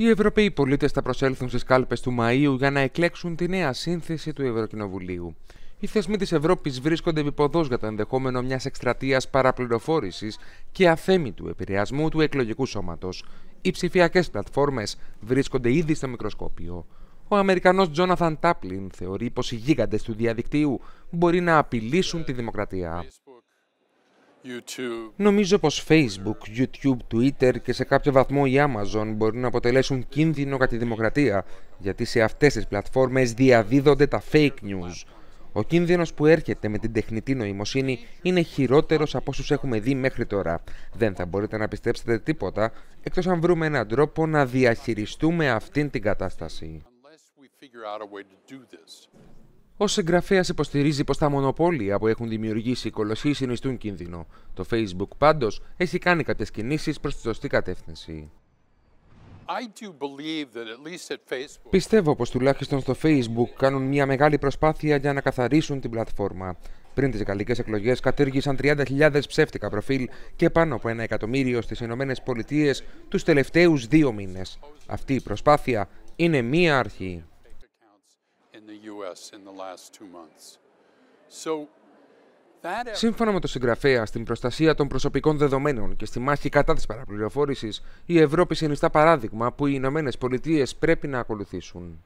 Οι Ευρωπαίοι πολίτες θα προσέλθουν στις κάλπες του Μαΐου για να εκλέξουν τη νέα σύνθεση του Ευρωκοινοβουλίου. Οι θεσμοί της Ευρώπης βρίσκονται επιποδός για το ενδεχόμενο μιας εκστρατείας παραπληροφόρησης και αθέμητου επηρεασμού του εκλογικού σώματος. Οι ψηφιακές πλατφόρμες βρίσκονται ήδη στο μικροσκόπιο. Ο Αμερικανός Τζόναθαν Τάπλιν θεωρεί πως οι γίγαντες του διαδικτύου μπορεί να απειλήσουν τη δημοκρατία. Νομίζω πως Facebook, YouTube, Twitter και σε κάποιο βαθμό η Amazon μπορούν να αποτελέσουν κίνδυνο κατά τη δημοκρατία, γιατί σε αυτές τις πλατφόρμες διαδίδονται τα fake news. Ο κίνδυνος που έρχεται με την τεχνητή νοημοσύνη είναι χειρότερος από όσους έχουμε δει μέχρι τώρα. Δεν θα μπορείτε να πιστέψετε τίποτα, εκτός αν βρούμε έναν τρόπο να διαχειριστούμε αυτήν την κατάσταση. Ως συγγραφέα υποστηρίζει πως τα μονοπόλια που έχουν δημιουργήσει οι κολοσσοί συνιστούν κίνδυνο. Το Facebook πάντως έχει κάνει κάποιες κινήσεις προς τη σωστή κατεύθυνση. Πιστεύω πως τουλάχιστον στο Facebook κάνουν μια μεγάλη προσπάθεια για να καθαρίσουν την πλατφόρμα. Πριν τις γαλλικές εκλογές κατήργησαν 30.000 ψεύτικα προφίλ και πάνω από ένα εκατομμύριο στις Ηνωμένες Πολιτείες τους τελευταίους δύο μήνες. Αυτή η προσπάθεια είναι μία αρχή. US in the last two months. E-, Σύμφωνα με τον συγγραφέα, στην προστασία των προσωπικών δεδομένων και στη μάχη κατά της παραπληροφόρησης, η Ευρώπη συνιστά παράδειγμα που οι Ηνωμένες Πολιτείες πρέπει να ακολουθήσουν.